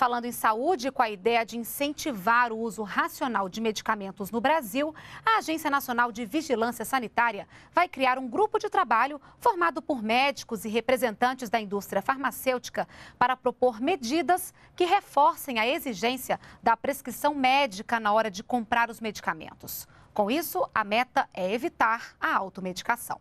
Falando em saúde, com a ideia de incentivar o uso racional de medicamentos no Brasil, a Agência Nacional de Vigilância Sanitária vai criar um grupo de trabalho formado por médicos e representantes da indústria farmacêutica para propor medidas que reforcem a exigência da prescrição médica na hora de comprar os medicamentos. Com isso, a meta é evitar a automedicação.